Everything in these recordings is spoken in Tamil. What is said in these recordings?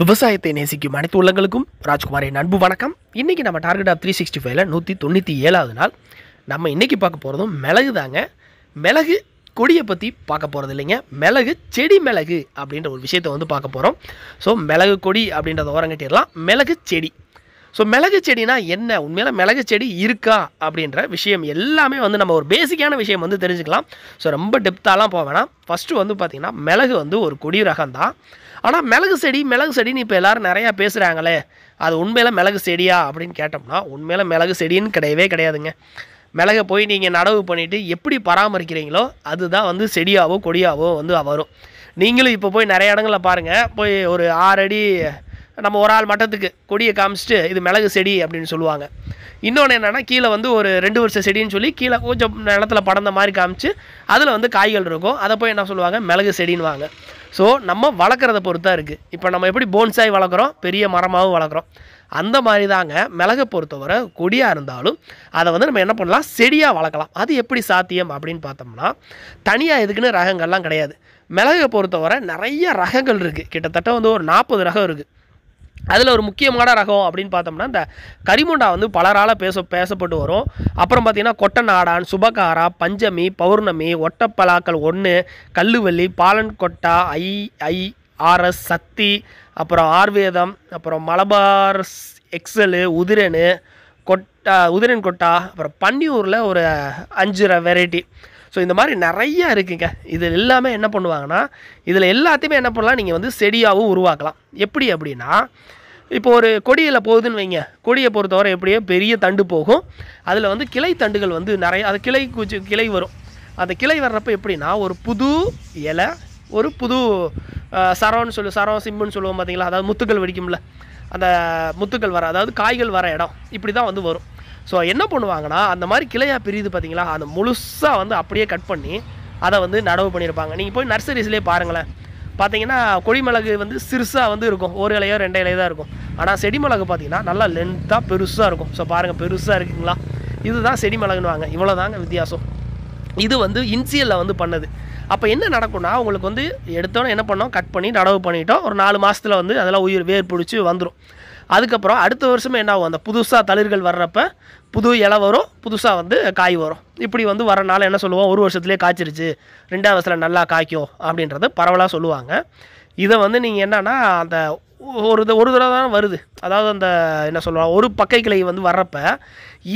விவசாயத்தை நேசிக்கும் அனைத்து உள்ளங்களுக்கும் ராஜ்குமாரின் அன்பு வணக்கம் இன்றைக்கி நம்ம டார்கெட் ஆஃப் த்ரீ சிக்ஸ்டி ஃபைவ்ல நூற்றி தொண்ணூற்றி ஏழாவது நாள் நம்ம இன்றைக்கி பார்க்க போகிறதும் மிளகு தாங்க மிளகு கொடியை பற்றி பார்க்க போகிறது இல்லைங்க மிளகு செடி மிளகு அப்படின்ற ஒரு விஷயத்தை வந்து பார்க்க போகிறோம் ஸோ மிளகு கொடி அப்படின்றத ஓரம் கட்டிடலாம் மிளகு செடி ஸோ மிளகு செடினா என்ன உண்மையில மிளகு செடி இருக்கா அப்படின்ற விஷயம் எல்லாமே வந்து நம்ம ஒரு பேசிக்கான விஷயம் வந்து தெரிஞ்சுக்கலாம் ஸோ ரொம்ப டெப்த்தாலாம் போவேன்னா ஃபஸ்ட்டு வந்து பார்த்திங்கன்னா மிளகு வந்து ஒரு கொடி ரகம் தான் ஆனால் மிளகு செடி மிளகு செடின்னு இப்போ எல்லோரும் நிறையா பேசுகிறாங்களே அது உண்மையில் மிளகு செடியா அப்படின்னு கேட்டோம்னா உண்மையில் மிளகு செடின்னு கிடையவே கிடையாதுங்க மிளகை போய் நீங்கள் நடவு பண்ணிவிட்டு எப்படி பராமரிக்கிறீங்களோ அதுதான் வந்து செடியாவோ கொடியாகவோ வந்து வரும் நீங்களும் இப்போ போய் நிறைய இடங்களில் பாருங்கள் போய் ஒரு ஆறு அடி நம்ம ஒரு ஆள் மட்டத்துக்கு கொடியை காமிச்சிட்டு இது மிளகு செடி அப்படின்னு சொல்லுவாங்க இன்னொன்று என்னென்னா கீழே வந்து ஒரு ரெண்டு வருஷம் செடின்னு சொல்லி கீழே கொஞ்சம் நிலத்தில் படந்த மாதிரி காமிச்சு அதில் வந்து காய்கள் இருக்கும் அதை போய் என்ன சொல்லுவாங்க மிளகு செடின்னு வாங்க ஸோ நம்ம வளர்க்குறத பொறுத்தா இருக்குது இப்போ நம்ம எப்படி போன்சாய் வளர்க்குறோம் பெரிய மரமாகவும் வளர்க்குறோம் அந்த மாதிரி தாங்க மிளகை பொறுத்தவரை கொடியாக இருந்தாலும் அதை வந்து நம்ம என்ன பண்ணலாம் செடியாக வளர்க்கலாம் அது எப்படி சாத்தியம் அப்படின்னு பார்த்தோம்னா தனியாக எதுக்குன்னு ரகங்கள்லாம் கிடையாது மிளகை பொறுத்தவரை நிறைய ரகங்கள் இருக்குது கிட்டத்தட்ட வந்து ஒரு நாற்பது ரகம் இருக்குது அதில் ஒரு முக்கியமான ரகம் அப்படின்னு பார்த்தோம்னா இந்த கரிமுண்டா வந்து பலரால் பேச பேசப்பட்டு வரும் அப்புறம் பார்த்திங்கன்னா நாடான் சுபகாரா பஞ்சமி பௌர்ணமி ஒட்டப்பலாக்கள் ஒன்று கல்லுவல்லி பாலன் கொட்டா ஐ ஐ ஆர்எஸ் சக்தி அப்புறம் ஆர்வேதம் அப்புறம் மலபார் எக்ஸலு உதிரனு கொட்டா உதிரன் கொட்டா அப்புறம் பன்னியூரில் ஒரு அஞ்சு வெரைட்டி ஸோ இந்த மாதிரி நிறைய இருக்குங்க இது எல்லாமே என்ன பண்ணுவாங்கன்னா இதில் எல்லாத்தையுமே என்ன பண்ணலாம் நீங்கள் வந்து செடியாகவும் உருவாக்கலாம் எப்படி அப்படின்னா இப்போ ஒரு கொடியில் போகுதுன்னு வைங்க கொடியை பொறுத்தவரை எப்படியோ பெரிய தண்டு போகும் அதில் வந்து கிளை தண்டுகள் வந்து நிறைய அது கிளை குச்சி கிளை வரும் அந்த கிளை வர்றப்போ எப்படின்னா ஒரு புது இலை ஒரு புது சரம்னு சொல்லு சரம் சிம்முன்னு சொல்லுவோம் பார்த்தீங்களா அதாவது முத்துக்கள் வெடிக்கும்ல அந்த முத்துக்கள் வர அதாவது காய்கள் வர இடம் இப்படி தான் வந்து வரும் ஸோ என்ன பண்ணுவாங்கன்னா அந்த மாதிரி கிளையாக பிரியுது பார்த்தீங்களா அந்த முழுசாக வந்து அப்படியே கட் பண்ணி அதை வந்து நடவு பண்ணியிருப்பாங்க நீங்கள் போய் நர்சரிஸ்லேயே பாருங்களேன் பார்த்தீங்கன்னா கொடிமிளகு வந்து சிறுசாக வந்து இருக்கும் ஒரு இலையோ ரெண்டு இலையோ தான் இருக்கும் ஆனால் செடிமிளகு பார்த்தீங்கன்னா நல்லா லென்த்தாக பெருசாக இருக்கும் ஸோ பாருங்கள் பெருசாக இருக்குங்களா இதுதான் செடிமிளகுன்னு இவ்வளோ தாங்க வித்தியாசம் இது வந்து இன்சியலில் வந்து பண்ணது அப்போ என்ன நடக்கும்னா உங்களுக்கு வந்து எடுத்தோன்னே என்ன பண்ணோம் கட் பண்ணி நடவு பண்ணிட்டோம் ஒரு நாலு மாதத்தில் வந்து அதெல்லாம் உயிர் வேர் பிடிச்சி வந்துடும் அதுக்கப்புறம் அடுத்த வருஷமே என்ன ஆகும் அந்த புதுசாக தளிர்கள் வர்றப்ப புது இலை வரும் புதுசாக வந்து காய் வரும் இப்படி வந்து வரனால என்ன சொல்லுவோம் ஒரு வருஷத்துலேயே காய்ச்சிருச்சு ரெண்டாவது வருஷத்தில் நல்லா காய்க்கும் அப்படின்றத பரவலாக சொல்லுவாங்க இதை வந்து நீங்கள் என்னென்னா அந்த ஒரு ஒரு தடவை தான் வருது அதாவது அந்த என்ன சொல்லுவாங்க ஒரு பக்கை கிளை வந்து வர்றப்ப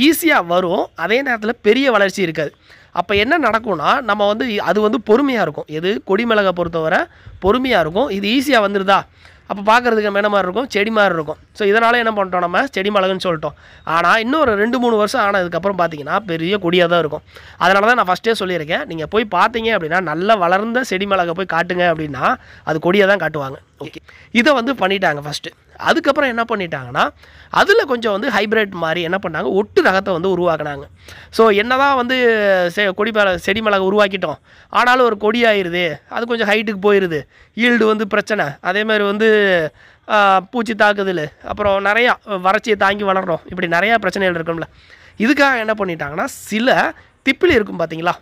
ஈஸியாக வரும் அதே நேரத்தில் பெரிய வளர்ச்சி இருக்காது அப்போ என்ன நடக்கும்னா நம்ம வந்து அது வந்து பொறுமையாக இருக்கும் எது கொடிமிளகை பொறுத்தவரை பொறுமையாக இருக்கும் இது ஈஸியாக வந்துடுதா அப்போ பார்க்குறதுக்கு நம்ம என்ன மாதிரி இருக்கும் செடி மாதிரி இருக்கும் ஸோ இதனால் என்ன பண்ணிட்டோம் நம்ம செடி மிளகுன்னு சொல்லிட்டோம் ஆனால் இன்னும் ஒரு ரெண்டு மூணு வருஷம் ஆனதுக்கப்புறம் பார்த்தீங்கன்னா பெரிய கொடியாக தான் இருக்கும் அதனால தான் நான் ஃபஸ்ட்டே சொல்லியிருக்கேன் நீங்கள் போய் பார்த்தீங்க அப்படின்னா நல்லா வளர்ந்த செடி மிளகை போய் காட்டுங்க அப்படின்னா அது கொடியை தான் காட்டுவாங்க ஓகே இதை வந்து பண்ணிட்டாங்க ஃபஸ்ட்டு அதுக்கப்புறம் என்ன பண்ணிட்டாங்கன்னா அதில் கொஞ்சம் வந்து ஹைப்ரிட் மாதிரி என்ன பண்ணாங்க ஒட்டு ரகத்தை வந்து உருவாக்குனாங்க ஸோ என்ன தான் வந்து செ கொடி செடி மிளகு உருவாக்கிட்டோம் ஆனாலும் ஒரு கொடி ஆயிடுது அது கொஞ்சம் ஹைட்டுக்கு போயிடுது ஈல்டு வந்து பிரச்சனை அதேமாதிரி வந்து பூச்சி தாக்குதல் அப்புறம் நிறையா வறட்சியை தாங்கி வளர்கிறோம் இப்படி நிறையா பிரச்சனைகள் இருக்கும்ல இதுக்காக என்ன பண்ணிட்டாங்கன்னா சில திப்பிலி இருக்கும் பார்த்தீங்களா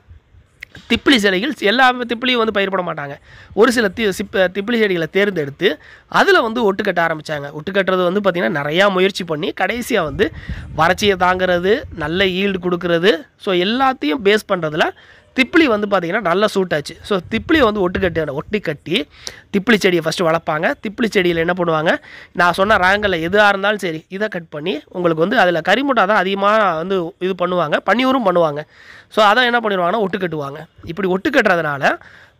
திப்பிலி செடிகள் எல்லா திப்பிலியும் வந்து பயிர்பட மாட்டாங்க ஒரு சில தி சிப்ப திப்பிலி செடிகளை தேர்ந்தெடுத்து அதில் வந்து ஒட்டு கட்ட ஆரம்பித்தாங்க கட்டுறது வந்து பார்த்திங்கன்னா நிறையா முயற்சி பண்ணி கடைசியாக வந்து வறட்சியை தாங்கிறது நல்ல ஈல்டு கொடுக்கறது ஸோ எல்லாத்தையும் பேஸ் பண்ணுறதுல திப்பிலி வந்து பார்த்திங்கன்னா நல்லா சூட்டாச்சு ஸோ திப்பிலி வந்து ஒட்டு கட்டி ஒட்டி கட்டி திப்பிலி செடியை ஃபஸ்ட்டு வளர்ப்பாங்க திப்பிலி செடியில் என்ன பண்ணுவாங்க நான் சொன்ன ராங்கலில் எதுவாக இருந்தாலும் சரி இதை கட் பண்ணி உங்களுக்கு வந்து அதில் கறிமுட்டை தான் அதிகமாக வந்து இது பண்ணுவாங்க பன்னியூரும் பண்ணுவாங்க ஸோ அதை என்ன பண்ணிடுவாங்கன்னா ஒட்டு கட்டுவாங்க இப்படி ஒட்டு கட்டுறதுனால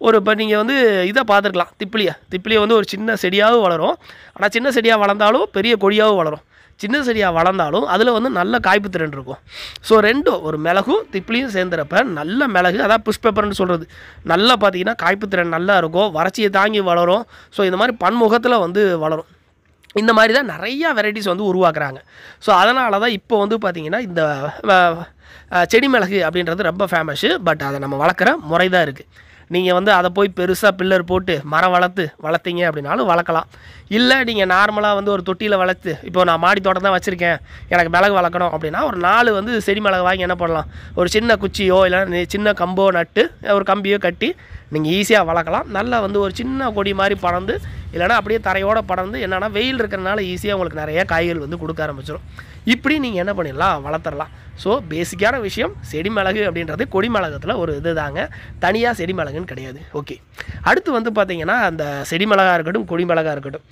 ஒரு இப்போ நீங்கள் வந்து இதை பார்த்துருக்கலாம் திப்பிலியை திப்பிலியை வந்து ஒரு சின்ன செடியாகவும் வளரும் ஆனால் சின்ன செடியாக வளர்ந்தாலும் பெரிய கொடியாகவும் வளரும் சின்ன செடியாக வளர்ந்தாலும் அதில் வந்து நல்ல காய்ப்பு திறன் இருக்கும் ஸோ ரெண்டும் ஒரு மிளகும் திப்பிலையும் சேர்ந்துறப்ப நல்ல மிளகு அதான் புஷ் பேப்பர்னு சொல்கிறது நல்லா பார்த்தீங்கன்னா காய்ப்பு திறன் நல்லா இருக்கும் வறட்சியை தாங்கி வளரும் ஸோ இந்த மாதிரி பன்முகத்தில் வந்து வளரும் இந்த மாதிரி தான் நிறையா வெரைட்டிஸ் வந்து உருவாக்குறாங்க ஸோ அதனால தான் இப்போ வந்து பார்த்திங்கன்னா இந்த செடி மிளகு அப்படின்றது ரொம்ப ஃபேமஸ்ஸு பட் அதை நம்ம வளர்க்குற முறை தான் இருக்குது நீங்கள் வந்து அதை போய் பெருசாக பில்லர் போட்டு மரம் வளர்த்து வளர்த்தீங்க அப்படின்னாலும் வளர்க்கலாம் இல்லை நீங்கள் நார்மலாக வந்து ஒரு தொட்டியில் வளர்த்து இப்போ நான் மாடி தோட்டம் தான் வச்சுருக்கேன் எனக்கு மிளகு வளர்க்கணும் அப்படின்னா ஒரு நாலு வந்து செடி மிளகு வாங்கி என்ன பண்ணலாம் ஒரு சின்ன குச்சியோ இல்லைன்னா சின்ன கம்போ நட்டு ஒரு கம்பியோ கட்டி நீங்கள் ஈஸியாக வளர்க்கலாம் நல்லா வந்து ஒரு சின்ன கொடி மாதிரி பறந்து இல்லைனா அப்படியே தரையோட படர்ந்து என்னென்னா வெயில் இருக்கிறனால ஈஸியாக உங்களுக்கு நிறைய காய்கள் வந்து கொடுக்க ஆரம்பிச்சிடும் இப்படி நீங்கள் என்ன பண்ணிடலாம் வளர்த்துடலாம் ஸோ பேசிக்கான விஷயம் செடி மிளகு அப்படின்றது கொடி மிளகத்தில் ஒரு இது தாங்க தனியாக செடி மிளகுன்னு கிடையாது ஓகே அடுத்து வந்து பார்த்திங்கன்னா அந்த செடி மிளகா இருக்கட்டும் கொடி மிளகாக இருக்கட்டும்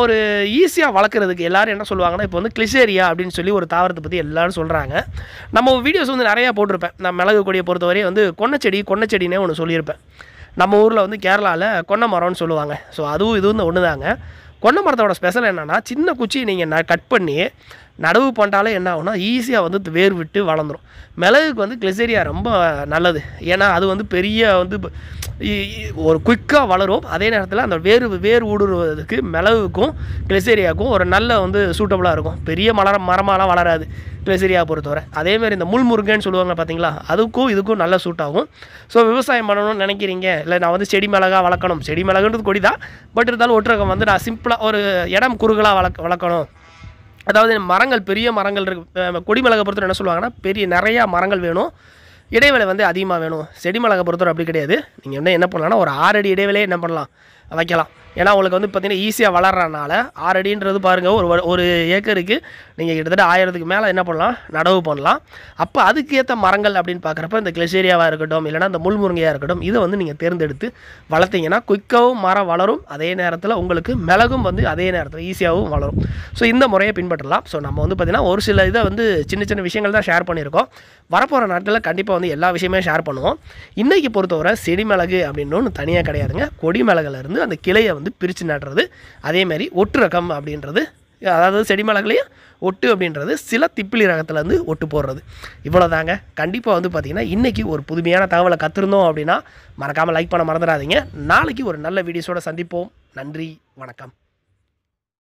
ஒரு ஈஸியாக வளர்க்குறதுக்கு எல்லோரும் என்ன சொல்லுவாங்கன்னா இப்போ வந்து கிளிசேரியா அப்படின்னு சொல்லி ஒரு தாவரத்தை பற்றி எல்லோரும் சொல்கிறாங்க நம்ம வீடியோஸ் வந்து நிறையா போட்டிருப்பேன் நான் மிளகு கொடியை பொறுத்தவரை வந்து கொன்னச்செடி கொன்னச்செடினே ஒன்று சொல்லியிருப்பேன் நம்ம ஊரில் வந்து கேரளாவில் கொன்ன மரம்னு சொல்லுவாங்க ஸோ அதுவும் இதுவும் ஒன்று தாங்க கொன்ன மரத்தோட ஸ்பெஷல் என்னென்னா சின்ன குச்சி நீங்கள் கட் பண்ணி நடவு பண்ணிட்டாலே என்ன ஆகும்னா ஈஸியாக வந்து வேர் விட்டு வளர்ந்துடும் மிளகுக்கு வந்து கிளிசேரியா ரொம்ப நல்லது ஏன்னா அது வந்து பெரிய வந்து ஒரு குயிக்காக வளரும் அதே நேரத்தில் அந்த வேர் வேர் ஊடுருவதுக்கு மிளகுக்கும் கிளிசேரியாவுக்கும் ஒரு நல்ல வந்து சூட்டபுளாக இருக்கும் பெரிய மலர மரமாலாம் வளராது கிளிசேரியா பொறுத்தவரை அதேமாதிரி இந்த முள்முருங்கன்னு சொல்லுவாங்க பார்த்தீங்களா அதுக்கும் இதுக்கும் நல்ல சூட் ஆகும் ஸோ விவசாயம் பண்ணணும்னு நினைக்கிறீங்க இல்லை நான் வந்து செடி மிளகா வளர்க்கணும் செடி மிளகுன்றது கொடி தான் பட் இருந்தாலும் ஒட்டுறக்கம் வந்து நான் சிம்பிளாக ஒரு இடம் குறுகலாக வளர்க்க வளர்க்கணும் அதாவது மரங்கள் பெரிய மரங்கள் இருக்கு கொடிமிளகை பொறுத்தவரை என்ன சொல்லுவாங்கன்னா பெரிய நிறையா மரங்கள் வேணும் இடைவெளி வந்து அதிகமாக வேணும் செடி பொறுத்தவரை அப்படி கிடையாது நீங்கள் என்ன என்ன பண்ணலாம்னா ஒரு ஆறு அடி என்ன பண்ணலாம் வைக்கலாம் ஏன்னா உங்களுக்கு வந்து பார்த்திங்கன்னா ஈஸியாக வளர்கிறனால ஆறு அடின்றது பாருங்கள் ஒரு ஒரு ஏக்கருக்கு நீங்கள் கிட்டத்தட்ட ஆயிரத்துக்கு மேலே என்ன பண்ணலாம் நடவு பண்ணலாம் அப்போ அதுக்கேற்ற மரங்கள் அப்படின்னு பார்க்குறப்ப இந்த கிளசேரியாவாக இருக்கட்டும் இல்லைனா இந்த முள்முருங்கையாக இருக்கட்டும் இதை வந்து நீங்கள் தேர்ந்தெடுத்து வளர்த்திங்கன்னா குயிக்காகவும் மரம் வளரும் அதே நேரத்தில் உங்களுக்கு மிளகும் வந்து அதே நேரத்தில் ஈஸியாகவும் வளரும் ஸோ இந்த முறையை பின்பற்றலாம் ஸோ நம்ம வந்து பார்த்திங்கன்னா ஒரு சில இதை வந்து சின்ன சின்ன விஷயங்கள் தான் ஷேர் பண்ணியிருக்கோம் வரப்போகிற நாட்டில் கண்டிப்பாக வந்து எல்லா விஷயமே ஷேர் பண்ணுவோம் இன்றைக்கி பொறுத்தவரை செடி மிளகு அப்படின்னு ஒன்று தனியாக கிடையாதுங்க கொடி மிளகுலேருந்து வந்து அந்த கிளையை வந்து பிரித்து நடுறது அதேமாதிரி ஒட்டு ரகம் அப்படின்றது அதாவது செடிமலங்களையும் ஒட்டு அப்படின்றது சில திப்பிலி வந்து ஒட்டு போடுறது இவ்வளோ தாங்க கண்டிப்பாக வந்து பார்த்திங்கன்னா இன்றைக்கி ஒரு புதுமையான தகவலை கற்றுருந்தோம் அப்படின்னா மறக்காமல் லைக் பண்ண மறந்துடாதீங்க நாளைக்கு ஒரு நல்ல வீடியோஸோடு சந்திப்போம் நன்றி வணக்கம்